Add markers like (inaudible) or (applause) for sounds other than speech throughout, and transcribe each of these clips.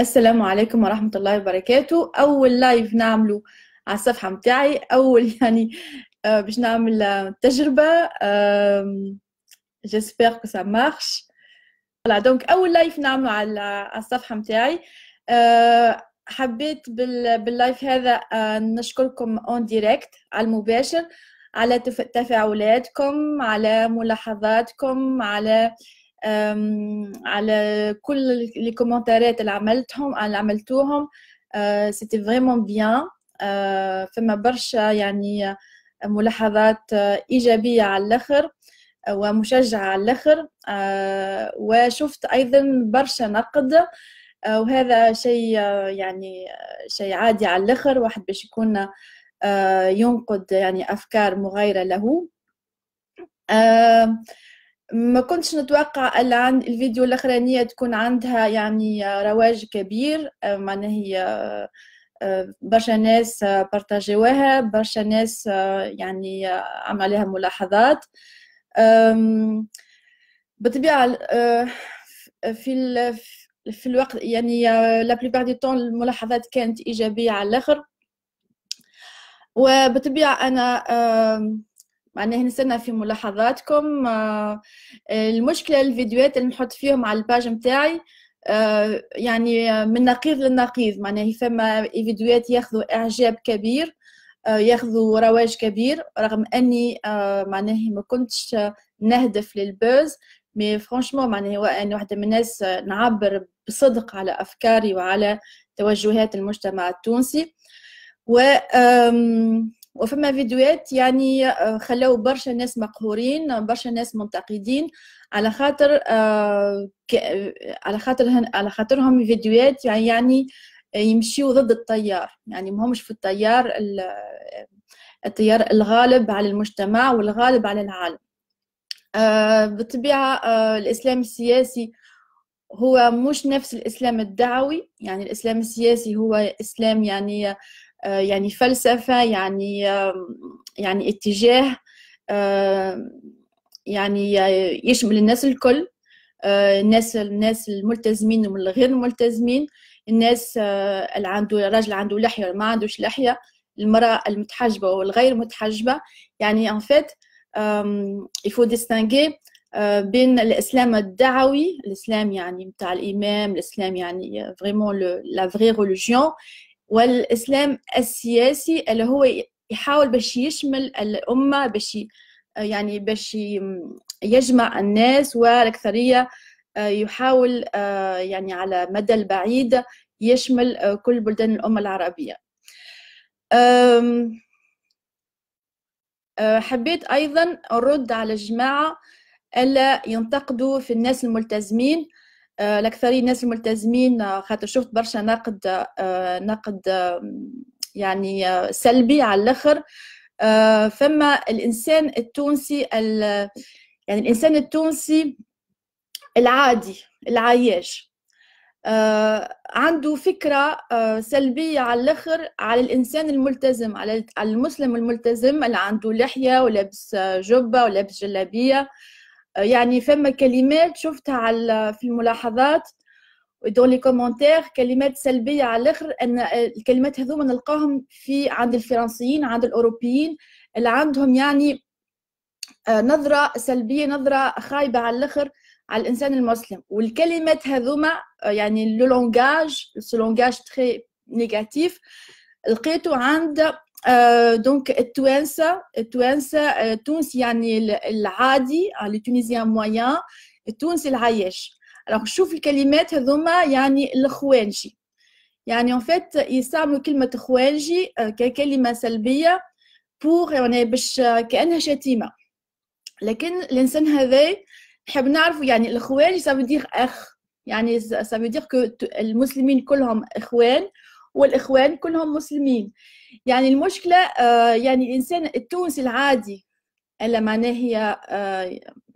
السلام عليكم ورحمة الله وبركاته أول لايف نعمله على الصفحة متاعي أول (laughs) يعني آه، باش نعمل آه، تجربة جيسبر كو سا مارش فوالا دونك أول لايف نعمله على الصفحة متاعي آه، حبيت باللايف هذا نشكركم اون ديريكت على المباشر على تفاعلاتكم على ملاحظاتكم على على كل لي كومونتيرات اللي عملتهم اللي عملتوهم سيتي فريمون بيان فما برشا يعني ملاحظات ايجابيه على الاخر ومشجعه على الاخر أه، وشفت ايضا برشا نقد أه، وهذا شيء يعني شيء عادي على الاخر واحد باش يكون أه، ينقد يعني افكار مغايره له ما كنتش نتوقع الا عند الفيديو الاخرانيه تكون عندها يعني رواج كبير آه، معناها هي آه، برشا ناس آه، بارتاجيوها برشا ناس يعني عملها ملاحظات بطبيعة في في الوقت يعني لا بليبار دي طون الملاحظات كانت ايجابيه على الاخر وبالطبيعه انا هنا سنة في ملاحظاتكم آه، المشكله الفيديوهات اللي نحط فيهم على الباج متاعي آه، يعني من نقيض للنقيض معناها فما فيديوهات ياخذوا اعجاب كبير آه، ياخذوا رواج كبير رغم اني معناها ما كنتش نهدف للبوز مي فرانشمون معناها انا واحده من الناس نعبر بصدق على افكاري وعلى توجهات المجتمع التونسي و وفما فيديوهات يعني آه، خلاو برشا ناس مقهورين برشا ناس منتقدين على خاطر آه، على خاطر على خاطرهم فيديوهات يعني, يعني آه، يمشيو ضد التيار يعني همش في التيار التيار الغالب على المجتمع والغالب على العالم بالطبيعة الإسلام السياسي هو مش نفس الإسلام الدعوي يعني الإسلام السياسي هو إسلام يعني آه، يعني فلسفه يعني يعني اتجاه يعني يشمل الناس الكل آه، الناس الناس الملتزمين والغير ملتزمين الناس آه، اللي عنده الراجل عنده لحيه ما عندوش لحيه المراه المتحجبه والغير متحجبه يعني ان فيت يفو ديستينغي بين الاسلام الدعوي الاسلام يعني متاع الامام الاسلام يعني فريمون لا فري ريليجيون والإسلام السياسي اللي هو يحاول باش يشمل الأمة باش يعني باش يجمع الناس والأكثرية آه، يحاول آه، يعني على مدى البعيد يشمل آه، كل بلدان الأمة العربية حبيت أيضا أرد على الجماعة ألا ينتقدوا في الناس الملتزمين الاكثريه آه، الناس الملتزمين آه، خاطر شفت برشا نقد آه، نقد يعني سلبي على الاخر فما الانسان التونسي يعني الانسان التونسي العادي العياش عنده فكرة سلبية على الآخر على الإنسان الملتزم على المسلم الملتزم اللي عنده لحية ولابس جبة ولابس جلابية يعني فما كلمات شفتها على في الملاحظات ودون لي كومونتير كلمات سلبيه على الاخر ان الكلمات هذوما نلقاهم في عند الفرنسيين عند الاوروبيين اللي عندهم يعني آه، نظره سلبيه نظره خايبه على الاخر على الانسان المسلم والكلمات هذوما آه، يعني لو لونجاج سو لونجاج تخي نيجاتيف لقيته عند دونك التوانسه التوانسه تونس يعني العادي التونيزيان مويان التونسي العايش الوغ شوف الكلمات هذوما يعني الخوانجي يعني ان فيت يستعملوا كلمه خوانجي ككلمه سلبيه بور يعني باش كانها شتيمه لكن الانسان هذا نحب نعرفوا يعني الخوانجي سافو دير اخ يعني سافو دير كو المسلمين كلهم اخوان والاخوان كلهم مسلمين يعني المشكله آه، يعني الانسان التونسي العادي الا معناه هي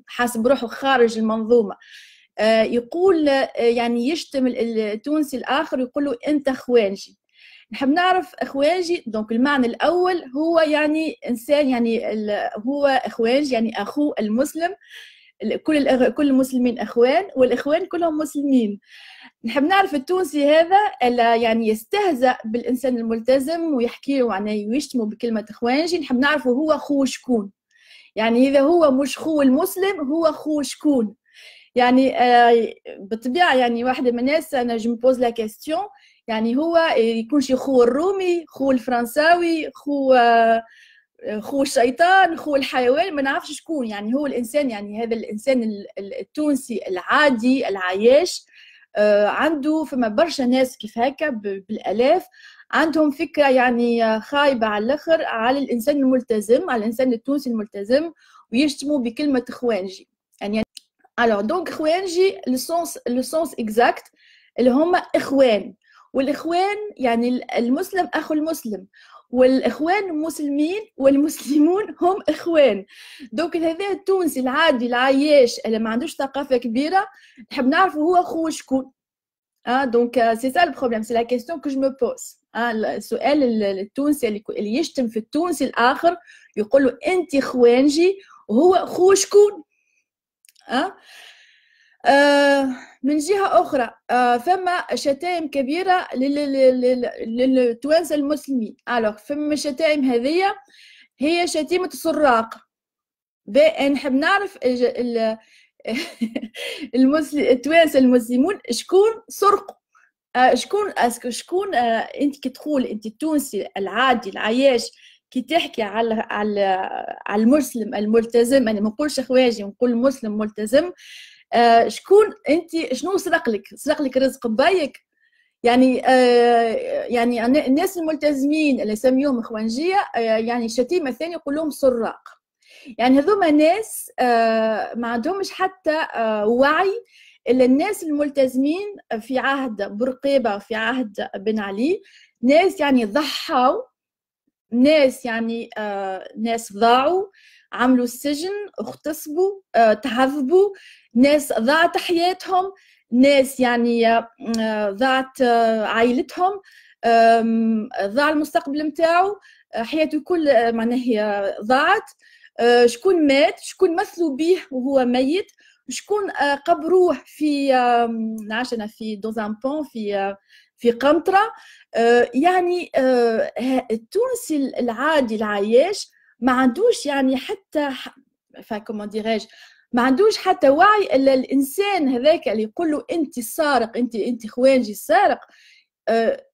حاسب روحه خارج المنظومه آه، يقول آه، يعني يشتم التونسي الاخر يقول له انت خوانجي نحب نعرف اخوانجي دونك المعنى الاول هو يعني انسان يعني هو اخوانجي يعني اخوه المسلم آه كل الأغ... كل المسلمين اخوان والاخوان كلهم مسلمين نحب نعرف التونسي هذا يعني يستهزأ بالانسان الملتزم ويحكي له يعني ويشتمه بكلمه اخوانجي نحب نعرفه هو خو شكون يعني اذا هو مش خو المسلم هو خو شكون يعني آه، بالطبيعه يعني واحده من الناس انا جم بوز لا يعني هو يكون شي خو الرومي خو الفرنساوي خو آه خو الشيطان خو الحيوان ما نعرفش شكون يعني هو الانسان يعني هذا الانسان التونسي العادي العايش آه، عنده فما برشا ناس كيف هكا بالالاف عندهم فكره يعني خايبه على الاخر على الانسان الملتزم على الانسان التونسي الملتزم ويشتموا بكلمه خوانجي يعني الوغ دونك خوانجي لسونس لسونس اكزاكت اللي هما اخوان والاخوان يعني المسلم اخو المسلم والاخوان المسلمين والمسلمون هم اخوان دوك هذا التونسي العادي العياش اللي ما عندوش ثقافه كبيره نحب نعرف هو خو شكون اه دونك سي سا بروبليم سي لا كيسيون كو جو بوس بوز آه السؤال التونسي اللي يشتم في التونسي الاخر يقول له انت خوانجي وهو خو شكون اه, آه من جهه اخرى آه، فما شتائم كبيره للتوانسه المسلمين الوغ فما الشتائم هذه هي شتيمه السراق نحب نعرف (laughs) المسلم التوانسه المسلمون شكون سرقوا آه، شكون اسكو شكون آه، انت كي تقول انت التونسي العادي العياش كي تحكي على على على المسلم الملتزم انا ما نقولش خواجي نقول مسلم ملتزم آه، شكون انت شنو سرق لك سرق لك رزق بايك يعني آه يعني الناس الملتزمين اللي نسميهم اخوانجيه آه يعني الشتيمه ثانيه يقول لهم سراق يعني هذوما ناس آه ما عندهمش حتى آه وعي الا الناس الملتزمين في عهد برقيبه في عهد بن علي ناس يعني ضحوا ناس يعني آه ناس ضاعوا عملوا السجن اغتصبوا آه، تعذبوا ناس ضاعت حياتهم ناس يعني آه، ضاعت آه، عائلتهم ضاع المستقبل نتاعو حياته كل معناها ضاعت شكون مات شكون مثلوا به وهو ميت شكون قبروه في عشنا في دوزان بون في في قنطرة يعني التونسي العادي العايش ما عندوش يعني حتى فكما ديراج ما عندوش حتى وعي الا الانسان هذاك اللي يقول له انت سارق انت انت خوانجي سارق آه،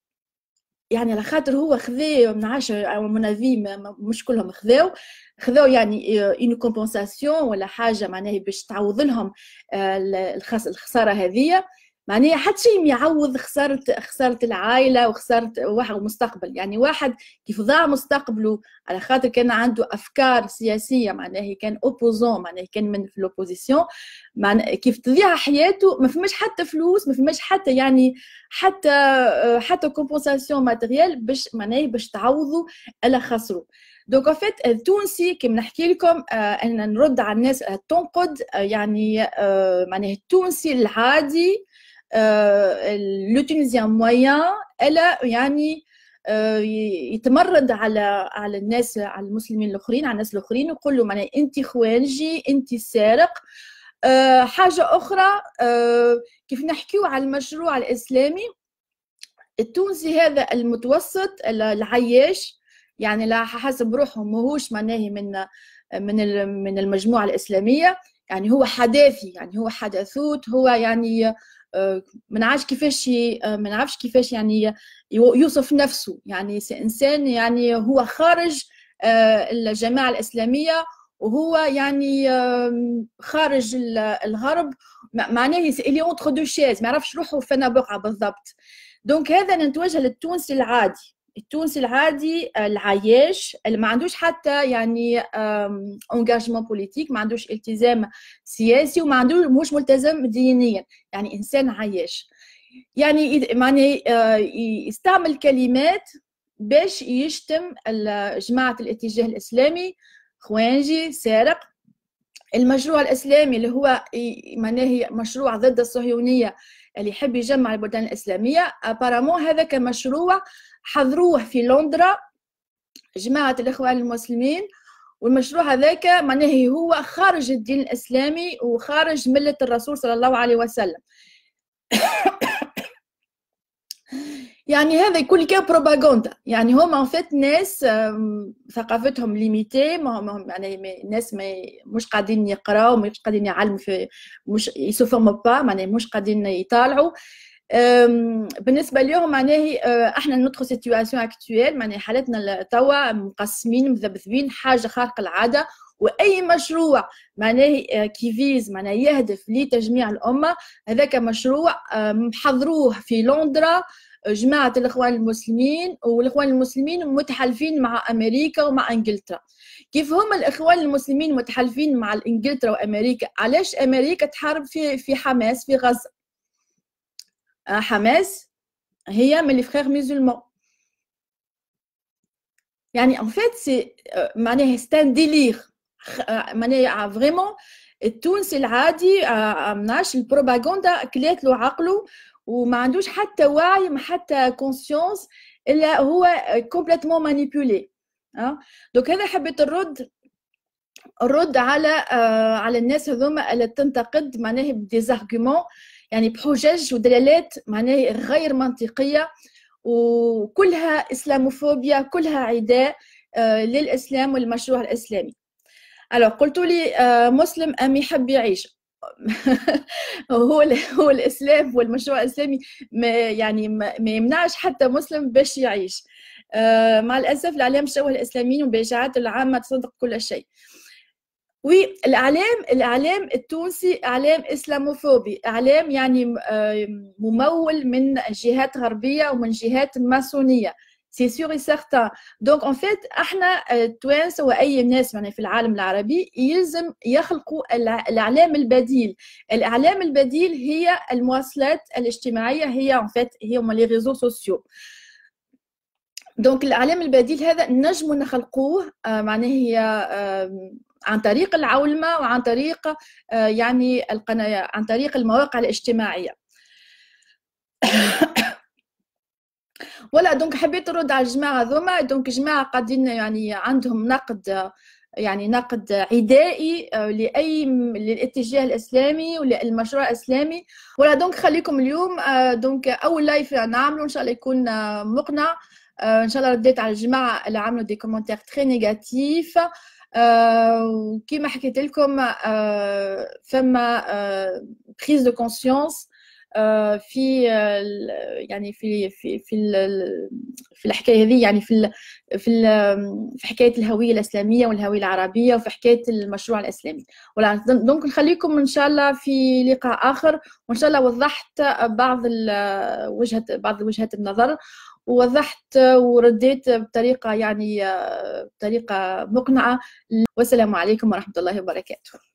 يعني على خاطر هو خذا من عشر او من افي مش كلهم خذاو خذاو يعني اون آه، كومبونساسيون ولا حاجه معناها باش تعوض لهم آه، الخساره هذه معناها حتى شيء يعوض خساره خساره العائله وخساره واحد المستقبل يعني واحد كيف ضاع مستقبله على خاطر كان عنده افكار سياسيه معناها كان اوبوزون معناها كان من في لوبوزيسيون كيف تضيع حياته ما فماش حتى فلوس ما فماش حتى يعني حتى حتى كومبونساسيون ماتيريال باش معناها باش تعوضوا على خسروا دونك فيت التونسي كيما نحكي لكم آه ان نرد على الناس آه، تنقد آه يعني آه معناها التونسي العادي آه، لو تونيزيان مويان الا يعني آه، يتمرد على على الناس على المسلمين الاخرين على الناس الاخرين ويقول له معناها انت خوانجي انت سارق آه، حاجه اخرى كيف نحكيو على المشروع الاسلامي التونسي هذا المتوسط العياش يعني لا حسب روحه ماهوش معناه من من من المجموعه الاسلاميه يعني هو حداثي يعني هو حداثوت هو يعني ما نعرفش كيفاش ما نعرفش كيفاش يعني يوصف نفسه يعني انسان يعني هو خارج آه، الجماعه الاسلاميه وهو يعني خارج الغرب معناه اللي اونتر دو شيز ما يعرفش روحه فين بقعه بالضبط دونك هذا نتوجه للتونسي العادي التونسي العادي العايش اللي ما عندوش حتى يعني انجاجمون بوليتيك ما عندوش التزام سياسي وما عندوش مش ملتزم دينيا يعني انسان عايش يعني يعني يستعمل كلمات باش يشتم جماعه الاتجاه الاسلامي خوانجي سارق المشروع الاسلامي اللي هو معناه مشروع ضد الصهيونيه اللي يحب يجمع البلدان الاسلاميه ابارامون هذا كمشروع حضروه في لندرا جماعة الإخوان المسلمين والمشروع هذاك معناه هو خارج الدين الإسلامي وخارج ملة الرسول صلى الله عليه وسلم (coughs) يعني هذا كل كان بروباغندا يعني هما فيت ناس ثقافتهم ليميتي ما هم يعني ناس ما مش قاعدين يقراو مش قاعدين يعلموا في مش يسوفهم با معناها مش قاعدين يطالعوا بالنسبه اليوم معناه أه، احنا ندخل سيتواسيون اكتويل معناه حالتنا توا مقسمين مذبذبين حاجه خارق العاده واي مشروع معناه كيفيز أه، معناه يهدف لتجميع الامه هذاك مشروع أه، محضروه في لندرا جماعه الاخوان المسلمين والاخوان المسلمين متحالفين مع امريكا ومع انجلترا كيف هما الاخوان المسلمين متحالفين مع انجلترا وامريكا علاش امريكا تحارب في في حماس في غزه آه، حماس هي من لي فرير مسلمون يعني ان فيت سي معناها ستان آه، ديلير معناها فريمون التونسي العادي آه، مناش البروباغندا كلات له عقله وما عندوش حتى وعي ما حتى كونسيونس الا هو كومبليتمون مانيبيولي أه؟ دونك هذا حبيت الرد الرد على آه على الناس هذوما اللي تنتقد معناها بدي يعني بحجج ودلالات معناها غير منطقيه وكلها اسلاموفوبيا كلها عداء آه، للاسلام والمشروع الاسلامي الو قلت لي آه، مسلم ام يحب يعيش (laughs) هو هو الاسلام والمشروع الاسلامي ما يعني ما يمنعش حتى مسلم باش يعيش آه، مع الاسف الاعلام شوه الاسلاميين والبشاعات العامه تصدق كل شيء وي الاعلام التونسي اعلام اسلاموفوبي اعلام يعني آه، ممول من جهات غربيه ومن جهات ماسونيه سي سور سارتان دونك ان فيت احنا التوانسه آه، واي ناس يعني في العالم العربي يلزم يخلقوا الاعلام البديل الاعلام البديل هي المواصلات الاجتماعيه هي ان فيت هما لي ريزو سوسيو دونك الاعلام البديل هذا نجم نخلقوه آه، معناه هي عن طريق العولمه وعن طريق آه، يعني القناة عن طريق المواقع الاجتماعيه ولا (coughs) دونك حبيت نرد على الجماعه هذوما دونك جماعه قاعدين يعني عندهم نقد يعني نقد عدائي آه، لاي للاتجاه الاسلامي وللمشروع الاسلامي ولا دونك خليكم اليوم دونك آه، اول لايف نعمله ان شاء الله يكون مقنع ان شاء الله رديت على الجماعه اللي عملوا دي كومنتير تري نيجاتيف وكما euh, حكيت لكم euh، فما بريز دو كونسيونس في euh، يعني في في في الحكايه هذه يعني في في في حكايه الهويه الاسلاميه والهويه العربيه وفي حكايه المشروع الاسلامي دونك نخليكم ان شاء الله في لقاء اخر وان شاء الله وضحت بعض وجهه بعض وجهات النظر ووضحت ورديت بطريقه يعني آه، بطريقه مقنعه والسلام عليكم ورحمه الله وبركاته